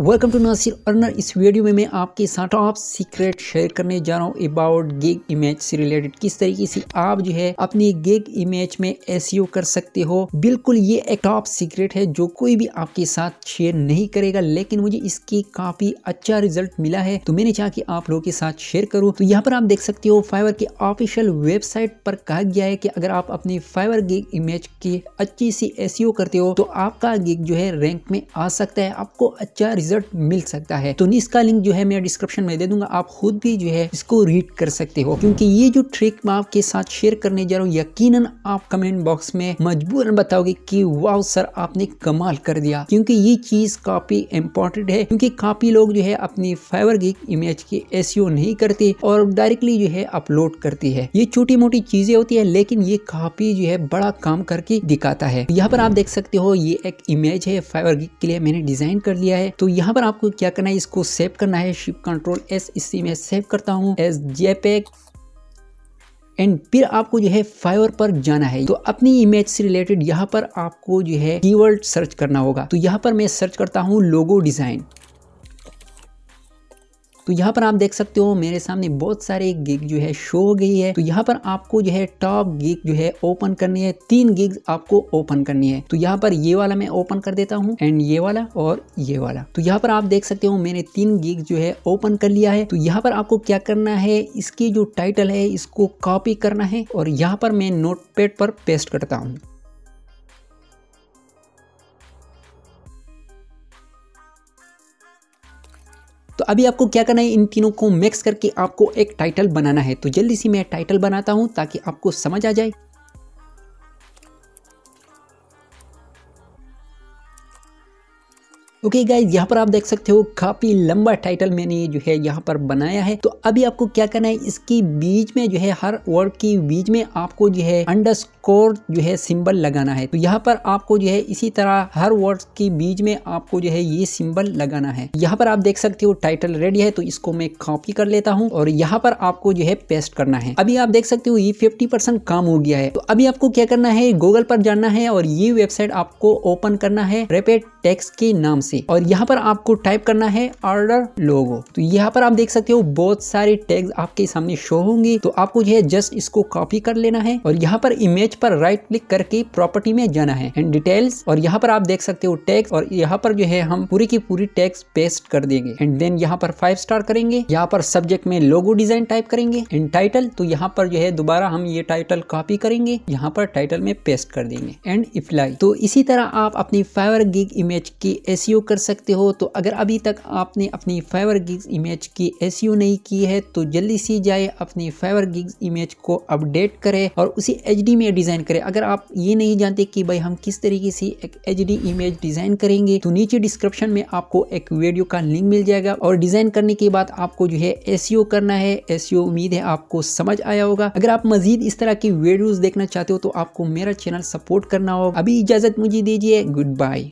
welcome to Nasir earner इस video में मैं आपके साथ आप सीक्रेट शेयर करने जा रहा हूँ अबाउट गिग इमेज से रिलेटेड किस तरीके से आप जो है अपनी गिग इमेज में एस e कर सकते हो बिल्कुल ये एक टॉप सीक्रेट है जो कोई भी आपके साथ शेयर नहीं करेगा लेकिन मुझे इसकी काफी अच्छा रिजल्ट मिला है तो मैंने चाहा कि आप लोगों के साथ शेयर करूँ तो यहाँ पर आप देख सकते हो फाइवर के ऑफिशियल वेबसाइट पर कहा गया है की अगर आप अपनी फाइवर गिग इमेज की अच्छी सी एस करते हो तो आपका गिग जो है रैंक में आ सकता है आपको अच्छा रिजल्ट मिल सकता है तो इसका लिंक जो है मैं डिस्क्रिप्शन में दे दूंगा आप खुद भी जो है इसको रीड कर सकते हो क्योंकि ये जो ट्रिक मैं आपके साथ शेयर करने जा रहा हूँ यकीन आप कमेंट बॉक्स में मजबूर बताओगे की वाह सर आपने कमाल कर दिया क्योंकि ये चीज काफी इम्पोर्टेंट है क्योंकि काफी लोग जो है अपनी फाइवर गिग इमेज की एस e नहीं करते और डायरेक्टली जो है अपलोड करती है ये छोटी मोटी चीजें होती है लेकिन ये काफी जो है बड़ा काम करके दिखाता है यहाँ पर आप देख सकते हो ये एक इमेज है फाइवर के लिए मैंने डिजाइन कर लिया है तो यहाँ पर आपको क्या करना है इसको सेव करना है शिप कंट्रोल एस इसी में सेव करता हूँ एस जेपेक एंड फिर आपको जो है फाइवर पर जाना है तो अपनी इमेज से रिलेटेड यहाँ पर आपको जो है कीवर्ड सर्च करना होगा तो यहाँ पर मैं सर्च करता हूँ लोगो डिज़ाइन तो यहाँ पर आप देख सकते हो मेरे सामने बहुत सारे गिग जो है शो हो गई है तो यहाँ पर आपको जो है टॉप गिग जो है ओपन करनी है तीन गिग आपको ओपन करनी है तो यहाँ पर ये वाला मैं ओपन कर देता हूँ एंड ये वाला और ये वाला तो यहाँ पर आप देख सकते हो मैंने तीन गिग जो है ओपन कर लिया है तो यहाँ पर आपको क्या करना है इसकी जो टाइटल है इसको कॉपी करना है और यहाँ पर मैं नोट पर पेस्ट करता हूँ तो अभी आपको क्या करना है इन तीनों को मिक्स करके आपको एक टाइटल बनाना है तो जल्दी से मैं टाइटल बनाता हूँ ताकि आपको समझ आ जाए ओके okay गाइज यहाँ पर आप देख सकते हो काफ़ी लंबा टाइटल मैंने जो है यहाँ पर बनाया है तो अभी आपको क्या करना है इसकी बीच में जो है हर वर्ड की बीच में आपको जो है अंडरस्कोर जो है सिंबल लगाना है तो यहाँ पर आपको जो है इसी तरह हर वर्ड के बीच में आपको जो है ये सिंबल लगाना है यहाँ पर आप देख सकते हो टाइटल रेडी है तो इसको मैं कॉपी कर लेता हूँ और यहाँ पर आपको जो है पेस्ट करना है अभी आप देख सकते हो ये फिफ्टी काम हो गया है तो अभी आपको क्या करना है गूगल पर जाना है और ये वेबसाइट आपको ओपन करना है रेपेड टेक्स के नाम से और यहाँ पर आपको टाइप करना है ऑर्डर लोगो तो यहाँ पर आप देख सकते हो बहुत सारे टैग आपके सामने शो होंगे तो आपको जो है जस्ट इसको कॉपी कर लेना है और यहाँ पर इमेज पर राइट क्लिक करके प्रॉपर्टी में जाना है एंड डिटेल्स और यहाँ पर आप देख सकते हो टैग और यहाँ पर जो है हम पूरी की पूरी टैक्स पेस्ट कर देंगे एंड देन यहाँ पर फाइव स्टार करेंगे यहाँ पर सब्जेक्ट में लोगो डिजाइन टाइप करेंगे एंड टाइटल तो यहाँ पर जो है दोबारा हम ये टाइटल कॉपी करेंगे यहाँ पर टाइटल में पेस्ट कर देंगे एंड इफ्लाई तो इसी तरह आप अपनी फाइवर गिग इमेज की एसीओ उपयोग कर सकते हो तो अगर अभी तक आपने अपनी फाइवर गिग्स इमेज की एस e नहीं की है तो जल्दी सी जाए अपनी फाइवर गिग्स इमेज को अपडेट करें और उसी एच में डिज़ाइन करें अगर आप ये नहीं जानते कि भाई हम किस तरीके से एक एच इमेज डिज़ाइन करेंगे तो नीचे डिस्क्रिप्शन में आपको एक वीडियो का लिंक मिल जाएगा और डिज़ाइन करने के बाद आपको जो है एस e करना है एस e उम्मीद है आपको समझ आया होगा अगर आप मजीद इस तरह की वीडियोज़ देखना चाहते हो तो आपको मेरा चैनल सपोर्ट करना होगा अभी इजाज़त मुझे दीजिए गुड बाय